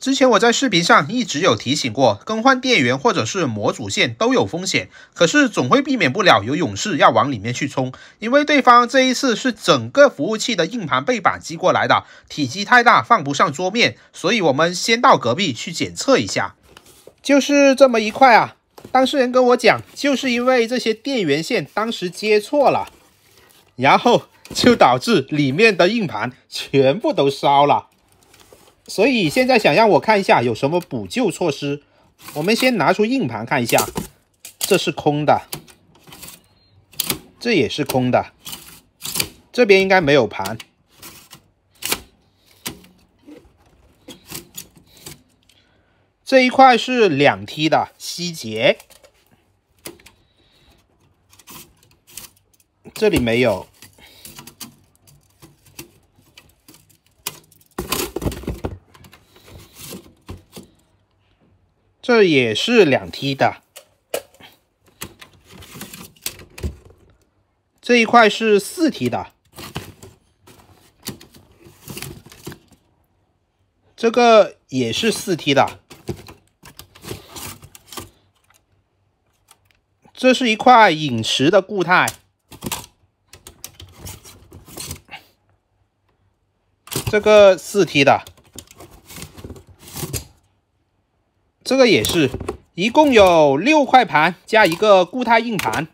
之前我在视频上一直有提醒过，更换电源或者是模组线都有风险，可是总会避免不了有勇士要往里面去冲。因为对方这一次是整个服务器的硬盘被板机过来的，体积太大放不上桌面，所以我们先到隔壁去检测一下。就是这么一块啊，当事人跟我讲，就是因为这些电源线当时接错了，然后就导致里面的硬盘全部都烧了。所以现在想让我看一下有什么补救措施。我们先拿出硬盘看一下，这是空的，这也是空的，这边应该没有盘。这一块是两 T 的希捷，这里没有。这也是两 T 的，这一块是四 T 的，这个也是四 T 的，这是一块陨石的固态，这个四 T 的。这个也是一共有六块盘加一个固态硬盘，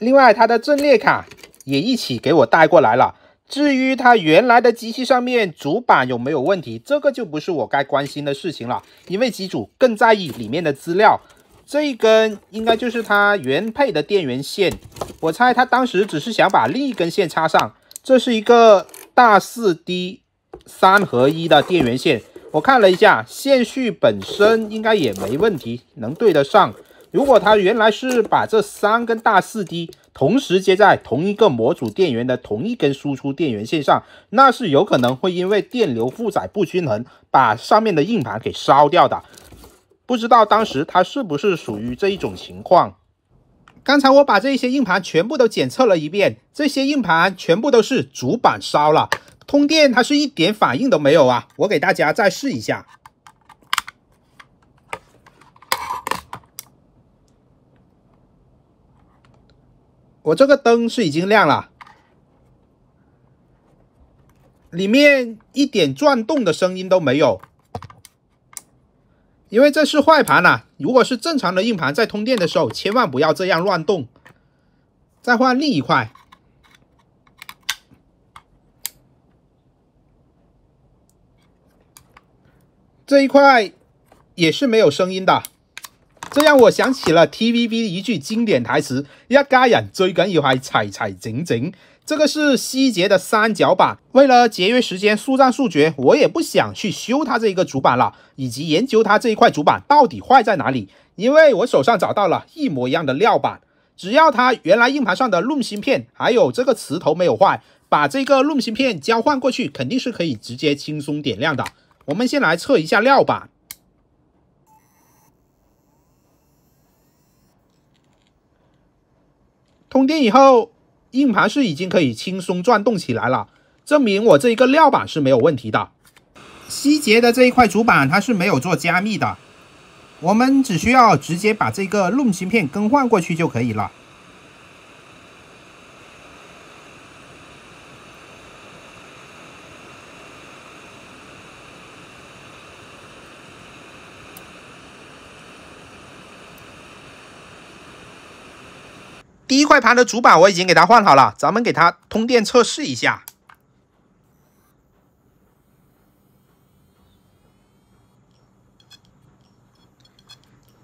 另外它的阵列卡也一起给我带过来了。至于它原来的机器上面主板有没有问题，这个就不是我该关心的事情了，因为机主更在意里面的资料。这一根应该就是它原配的电源线，我猜他当时只是想把另一根线插上。这是一个大四 D 三合一的电源线。我看了一下，线序本身应该也没问题，能对得上。如果他原来是把这三根大四 D 同时接在同一个模组电源的同一根输出电源线上，那是有可能会因为电流负载不均衡，把上面的硬盘给烧掉的。不知道当时它是不是属于这一种情况。刚才我把这些硬盘全部都检测了一遍，这些硬盘全部都是主板烧了。通电，它是一点反应都没有啊！我给大家再试一下，我这个灯是已经亮了，里面一点转动的声音都没有，因为这是坏盘呐，如果是正常的硬盘，在通电的时候千万不要这样乱动。再换另一块。这一块也是没有声音的，这让我想起了 T V B 一句经典台词：一家人追根有还踩踩整整。这个是希捷的三角板，为了节约时间，速战速决，我也不想去修它这一个主板了，以及研究它这一块主板到底坏在哪里，因为我手上找到了一模一样的料板，只要它原来硬盘上的录芯片还有这个磁头没有坏，把这个录芯片交换过去，肯定是可以直接轻松点亮的。我们先来测一下料板。通电以后，硬盘是已经可以轻松转动起来了，证明我这一个料板是没有问题的。希捷的这一块主板它是没有做加密的，我们只需要直接把这个 ROM 芯片更换过去就可以了。第一块盘的主板我已经给它换好了，咱们给它通电测试一下。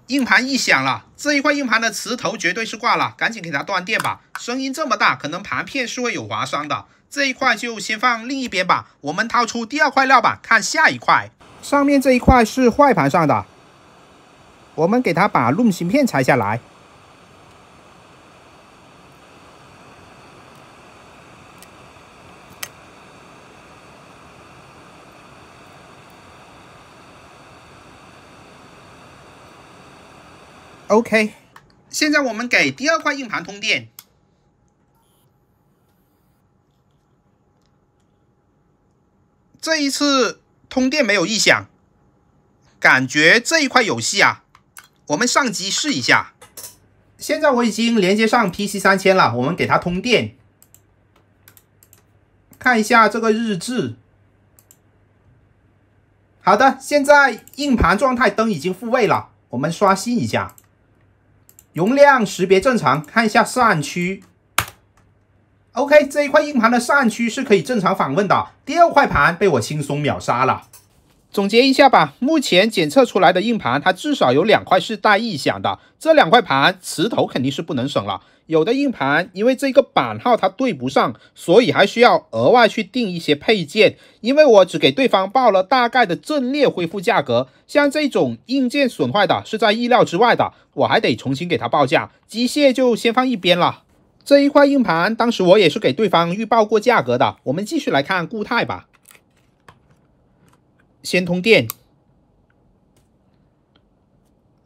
硬盘异响了，这一块硬盘的磁头绝对是挂了，赶紧给它断电吧。声音这么大，可能盘片是会有划伤的。这一块就先放另一边吧。我们掏出第二块料板，看下一块。上面这一块是坏盘上的，我们给它把录芯片拆下来。OK，现在我们给第二块硬盘通电。这一次通电没有异响，感觉这一块有戏啊！我们上机试一下。现在我已经连接上 PC 三千了，我们给它通电，看一下这个日志。好的，现在硬盘状态灯已经复位了，我们刷新一下。容量识别正常，看一下扇区。OK，这一块硬盘的扇区是可以正常访问的。第二块盘被我轻松秒杀了。总结一下吧，目前检测出来的硬盘，它至少有两块是带异响的，这两块盘磁头肯定是不能省了。有的硬盘因为这个板号它对不上，所以还需要额外去定一些配件。因为我只给对方报了大概的阵列恢复价格，像这种硬件损坏的是在意料之外的，我还得重新给他报价。机械就先放一边了。这一块硬盘当时我也是给对方预报过价格的，我们继续来看固态吧。先通电，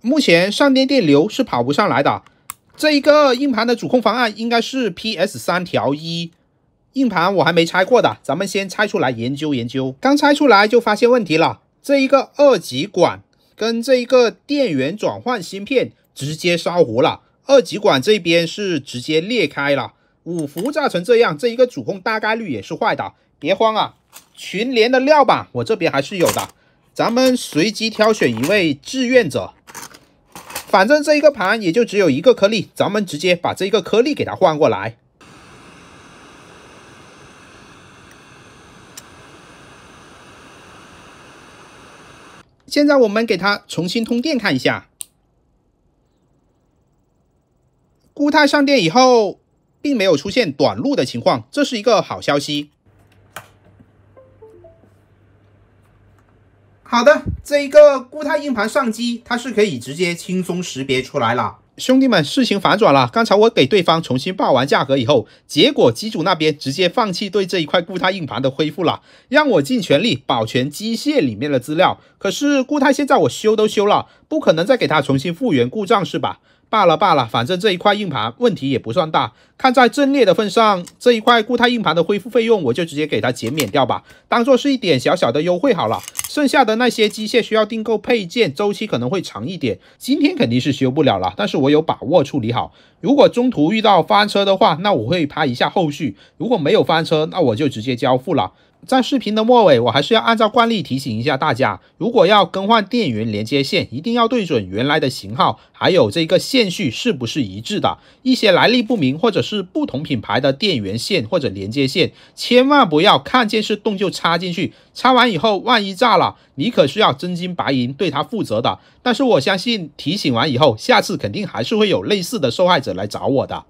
目前上电电流是跑不上来的。这一个硬盘的主控方案应该是 PS 三条一，硬盘我还没拆过的，咱们先拆出来研究研究。刚拆出来就发现问题了，这一个二极管跟这一个电源转换芯片直接烧糊了，二极管这边是直接裂开了，五伏炸成这样，这一个主控大概率也是坏的。别慌啊！群联的料吧，我这边还是有的。咱们随机挑选一位志愿者，反正这一个盘也就只有一个颗粒，咱们直接把这个颗粒给它换过来。现在我们给它重新通电看一下，固态上电以后，并没有出现短路的情况，这是一个好消息。好的，这一个固态硬盘上机，它是可以直接轻松识别出来了。兄弟们，事情反转了，刚才我给对方重新报完价格以后，结果机主那边直接放弃对这一块固态硬盘的恢复了，让我尽全力保全机械里面的资料。可是固态现在我修都修了，不可能再给他重新复原故障是吧？罢了罢了，反正这一块硬盘问题也不算大，看在阵列的份上，这一块固态硬盘的恢复费用我就直接给它减免掉吧，当做是一点小小的优惠好了。剩下的那些机械需要订购配件，周期可能会长一点，今天肯定是修不了了，但是我有把握处理好。如果中途遇到翻车的话，那我会拍一下后续；如果没有翻车，那我就直接交付了。在视频的末尾，我还是要按照惯例提醒一下大家：如果要更换电源连接线，一定要对准原来的型号，还有这个线序是不是一致的。一些来历不明或者是不同品牌的电源线或者连接线，千万不要看见是洞就插进去。插完以后，万一炸了，你可是要真金白银对它负责的。但是我相信提醒完以后，下次肯定还是会有类似的受害者来找我的。